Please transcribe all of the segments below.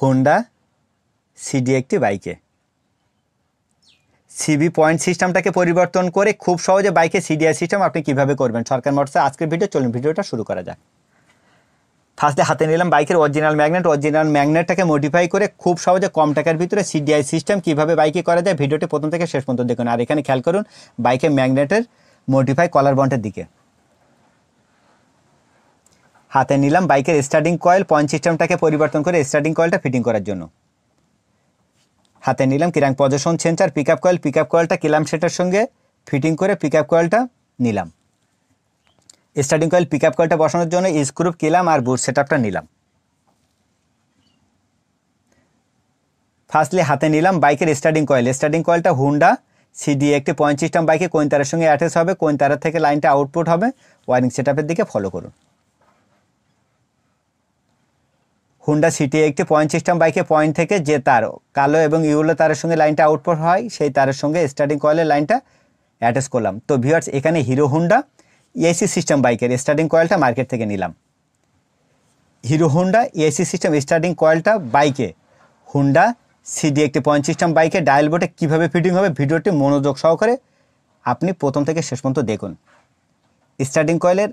Honda CD একটি বাইকে CB point সিস্টেমটাকে পরিবর্তন করে খুব সহজে বাইকে সিডিআই সিস্টেম আপনি কিভাবে করবেন সরকার মোটরসে আজকের ভিডিও চলুন ভিডিওটা শুরু করা যাক ফার্স্টে হাতে নিলাম বাইকের অরিজিনাল ম্যাগনেট অরিজিনাল ম্যাগনেটটাকে মডিফাই করে খুব সহজে কম টাকার ভিতরে সিডিআই সিস্টেম কীভাবে বাইকে করা যায় ভিডিওটি প্রথম থেকে শেষ পর্যন্ত দেখুন আর এখানে খেয়াল করুন বাইকের ম্যাগনেটের মডিফাই কলার বন্টের দিকে হাতে নিলাম বাইকের স্টার্টিং কয়েল পয়েন্ট সিস্টেমটাকে পরিবর্তন করে স্টার্টিং কয়েলটা ফিটিং করার জন্য হাতে নিলাম কিরাং position sensor pick up coil pick up কয়েলটা কিলাম সেটার সঙ্গে ফিটিং করে পিক আপ কয়েলটা নিলাম স্টার্টিং কয়েল পিক আপ কয়েলটা বসানোর জন্য স্ক্রুপ কিলাম আর বুট সেট নিলাম ফার্স্টলি হাতে নিলাম বাইকের স্টার্টিং কয়েল স্টার্টিং কয়েলটা হুন্ডা সিডি একটি পয়েন্ট সিস্টেম বাইকে কোন তারের সঙ্গে অ্যাটাচ হবে কোন তারের থেকে লাইনটা আউটপুট হবে ওয়ারিং সেট দিকে ফলো করুন হুন্ডা সিটি একটি পয়েন্ট সিস্টেম বাইকে পয়েন্ট থেকে যে তার কালো এবং ইউলো তারের সঙ্গে লাইনটা আউটপুট হয় সেই তারের সঙ্গে স্টার্টিং কয়েলের লাইনটা অ্যাটাচ করলাম তো ভিওয়ার্স এখানে হিরো হুন্ডা এসি সিস্টেম বাইকের স্টার্টিং কয়েলটা মার্কেট থেকে নিলাম hero Honda AC system starting কয়েলটা বাইকে হুন্ডা সিডি একটি পয়েন্ট সিস্টেম বাইকে ডায়াল বোর্ডে কীভাবে ফিটিং হবে ভিডিওটি মনোযোগ সহকারে আপনি প্রথম থেকে শেষ পর্যন্ত দেখুন স্টার্টিং কয়েলের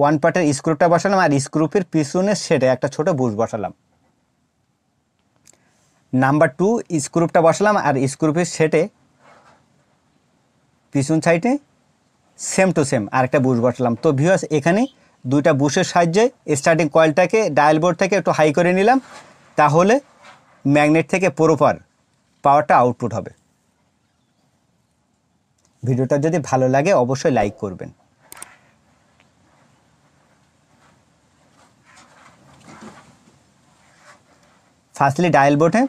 ওয়ান পার্টের স্ক্রুপটা বসালাম আর স্ক্রুপের পিছনে সেটে একটা ছোট বুশ বসালাম নাম্বার টু স্ক্রুপটা বসালাম আর স্ক্রুপের সেটে পিছন সাইডে সেম টু সেম আর একটা বুশ বসালাম তো ভিউয়ার্স এখানে দুইটা বুশের সাহায্যে স্টার্টিং কয়েলটাকে ডায়াল বোর্ড থেকে একটু হাই করে নিলাম তাহলে ম্যাগনেট থেকে প্রোপার পাওয়ারটা আউটপুট হবে ভিডিওটা যদি ভালো লাগে অবশ্যই লাইক করবেন ফার্স্টলি ডায়াল বোর্ডে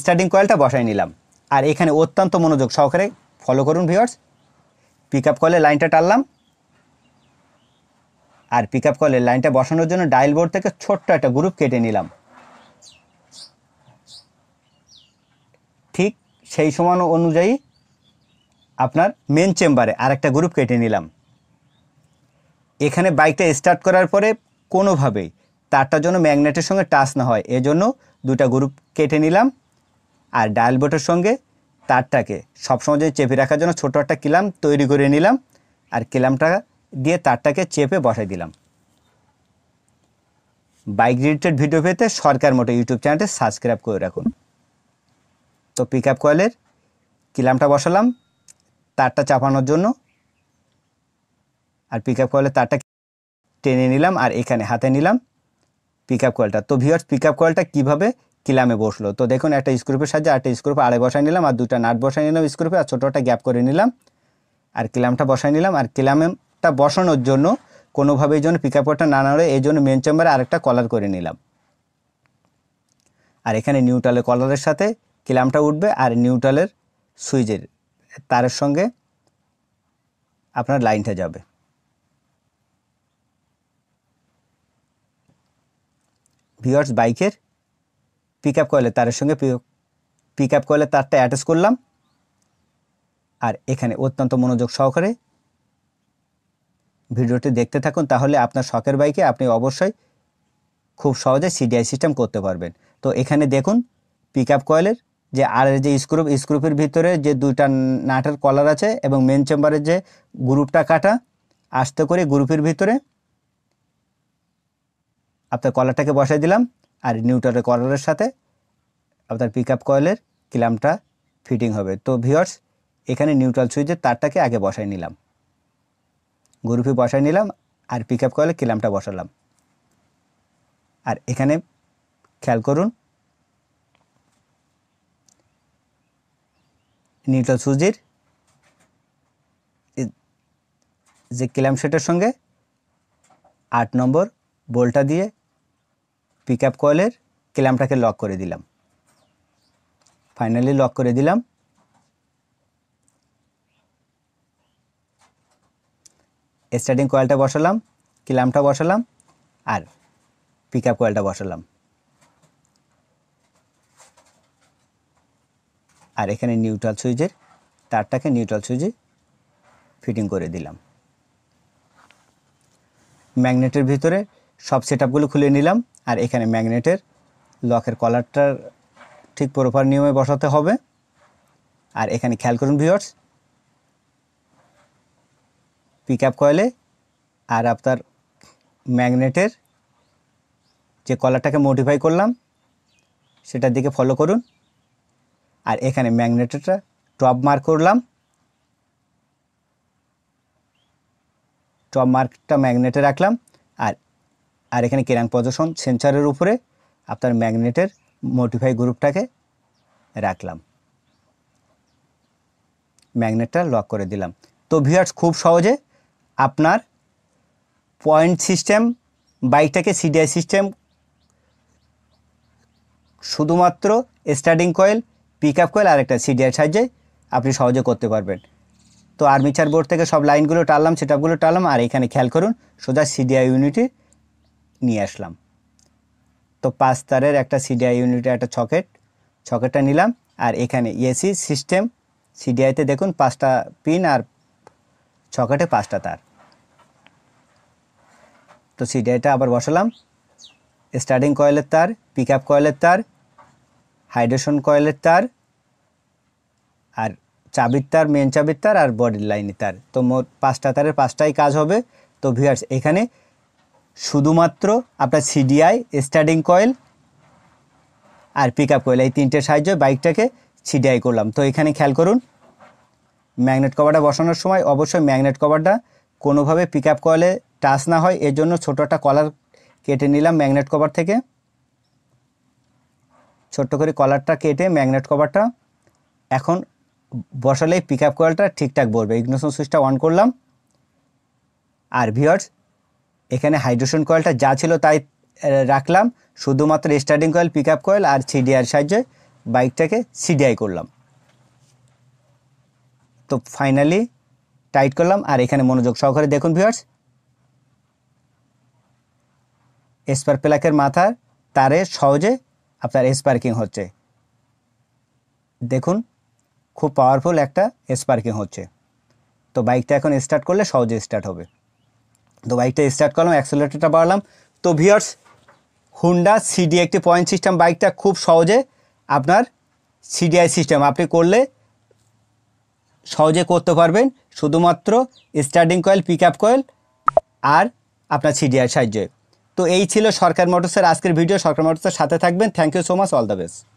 স্টার্টিং কয়েলটা বসাই নিলাম আর এখানে অত্যন্ত মনোযোগ সহকারে ফলো করুন ভিওর্স পিক আপ কলে লাইনটা টানলাম আর পিক আপ কলের লাইনটা বসানোর জন্য ডায়াল বোর্ড থেকে ছোট্ট একটা গ্রুপ কেটে নিলাম ঠিক সেই সমান অনুযায়ী আপনার মেন চেম্বারে আর একটা গ্রুপ কেটে নিলাম এখানে বাইকটা স্টার্ট করার পরে কোনোভাবেই তারটা যেন ম্যাগনেটের সঙ্গে টাচ না হয় এজন্য দুটা গ্রুপ কেটে নিলাম আর ডায়াল বোর্ডের সঙ্গে তারটাকে সবসময় যদি চেপে রাখার জন্য ছোটো একটা কিলাম তৈরি করে নিলাম আর কিলামটা দিয়ে তারটাকে চেপে বসাই দিলাম বাইক রিলেটেড ভিডিও পেতে সরকার মোটো ইউটিউব চ্যানেলটি সাবস্ক্রাইব করে রাখুন তো পিক আপ কয়েলের কিলামটা বসালাম তারটা চাপানোর জন্য আর পিক আপ কয়েলের তারটা টেনে নিলাম আর এখানে হাতে নিলাম পিক আপ কলটা তো ভিওর্স পিক আপ কলটা কীভাবে কিলামে বসলো তো দেখুন একটা স্ক্রুপের সাহায্যে আটটা স্ক্রুপ আড়ে বসাই নিলাম আর দুটা নাট বসাই নিলাম স্ক্রুপে আর ছোটোটা গ্যাপ করে নিলাম আর কিলামটা বসাই নিলাম আর কিলামটা বসানোর জন্য কোনোভাবে এই জন্য পিক আপ কলটা না নাড়ে এই জন্য মেন চেম্বারে আরেকটা কলার করে নিলাম আর এখানে নিউট্রালের কলারের সাথে কিলামটা উঠবে আর নিউট্রালের সুইচের তারের সঙ্গে আপনার লাইনটা যাবে ভিওয়ার্স বাইকের পিক আপ কয়েলের তারের সঙ্গে পিক আপ কয়েলের তারটা অ্যাটাচ করলাম আর এখানে অত্যন্ত মনোযোগ সহকারে ভিডিওটি দেখতে থাকুন তাহলে আপনার শখের বাইকে আপনি অবশ্যই খুব সহজে সিডিআই সিস্টেম করতে পারবেন তো এখানে দেখুন পিক আপ কয়েলের যে আর যে স্ক্রুপ স্ক্রুপের ভিতরে যে দুইটা নাটের কলার আছে এবং মেন চেম্বারের যে গ্রুপটা কাটা আসতে করে গ্রুপের ভিতরে আপনার কলারটাকে বসাই দিলাম আর নিউটারের কলারের সাথে আপনার পিক আপ কয়েলের ক্লামটা ফিটিং হবে তো ভিওর্স এখানে নিউট্রাল সুইচের তারটাকে আগে বসাই নিলাম গরুফি বসাই নিলাম আর পিক আপ কয়েলের ক্লামটা বসালাম আর এখানে খেয়াল করুন নিউট্রাল সুইচের যে সেটের সঙ্গে আট নম্বর বোল্টটা দিয়ে পিক আপ কয়েলের ক্ল্যাম্পটাকে লক করে দিলাম ফাইনালি লক করে দিলাম স্টার্টিং কয়েলটা বসালাম ক্ল্যাম্পটা বসালাম আর পিক আপ কয়েলটা বসালাম আর এখানে নিউট্রাল সুইচের তারটাকে নিউট্রাল সুইচে ফিটিং করে দিলাম ম্যাগনেটের ভিতরে সব সেট খুলে নিলাম আর এখানে ম্যাগনেটের লকের কলারটার ঠিক প্রপার নিয়মে বসাতে হবে আর এখানে খেয়াল করুন ভিওর্স পিক আপ কয়েলে আর আপনার ম্যাগনেটের যে কলারটাকে মডিফাই করলাম সেটার দিকে ফলো করুন আর এখানে ম্যাগনেটেরটা টপ মার্ক করলাম টপ মার্কটা ম্যাগনেটে রাখলাম আর আর এখানে কেরাং পজিশন সেন্সারের উপরে আপনার ম্যাগনেটের মডিফাই গ্রুপটাকে রাখলাম ম্যাগনেটটা লক করে দিলাম তো ভিউয়ার্স খুব সহজে আপনার পয়েন্ট সিস্টেম বাইকটাকে সিডিআই সিস্টেম শুধুমাত্র starting coil pick up coil আর একটা সিডিআই সাহায্যে আপনি সহজে করতে পারবেন তো আর্মিচার বোর্ড থেকে সব লাইনগুলো টানলাম সেটআপগুলো টানলাম আর এখানে খেয়াল করুন সোজা সিডিআই ইউনিটির নিয়ে আসলাম তো পাঁচ তারের একটা সিডিআই ইউনিটে একটা ছকেট ছকেটটা নিলাম আর এখানে এসি e সিস্টেম সিডিআইতে দেখুন পাঁচটা পিন আর ছকেটে পাঁচটা তার তো সিডিআইটা আবার বসালাম স্টার্টিং কয়েলের তার পিক আপ কয়েলের তার হাইড্রেশন কয়েলের তার আর চাবির তার মেন চাবির তার আর বডির লাইনের তার তো মোট পাঁচটা তারের পাঁচটাই কাজ হবে তো ভিউয়ার্স এখানে শুধুমাত্র আপনার সিডিআই স্টার্টিং কয়েল আর পিক আপ কয়েল এই তিনটের সাহায্যে বাইকটাকে সিডিআই করলাম তো এখানে খেয়াল করুন ম্যাগনেট কভারটা বসানোর সময় অবশ্যই ম্যাগনেট কভারটা কোনোভাবে পিক আপ কয়েলে টাচ না হয় এর জন্য ছোটো একটা কলার কেটে নিলাম ম্যাগনেট কভার থেকে ছোট্ট করে কলারটা কেটে ম্যাগনেট কভারটা এখন বসালেই পিক আপ কয়েলটা ঠিকঠাক বলবে ইগনোশন সুইচটা অন করলাম আর ভিওর্স এখানে হাইড্রোশন কয়েলটা যা ছিল তাই রাখলাম শুধুমাত্র starting coil pick up coil আর সিডিআর সাহায্যে বাইকটাকে সিডিআই করলাম তো ফাইনালি টাইট করলাম আর এখানে মনোযোগ সহকারে দেখুন ভিওয়ার্স স্পার প্লাকের মাথার তারে সহজে আপনার স্পার্কিং হচ্ছে দেখুন খুব পাওয়ারফুল একটা স্পার্কিং হচ্ছে তো বাইকটা এখন স্টার্ট করলে সহজে স্টার্ট হবে তো বাইকটা স্টার্ট করলাম অ্যাক্সেলেটারটা বাড়লাম তো ভিয়ার্স হুন্ডা সিডি একটি পয়েন্ট সিস্টেম বাইকটা খুব সহজে আপনার সিডিআই সিস্টেম আপনি করলে সহজে করতে পারবেন শুধুমাত্র starting coil pick up coil আর আপনার সিডিআই সাহায্যে তো এই ছিল সরকার মোটরসের আজকের ভিডিও সরকার মোটরসের সাথে থাকবেন thank you so much all the best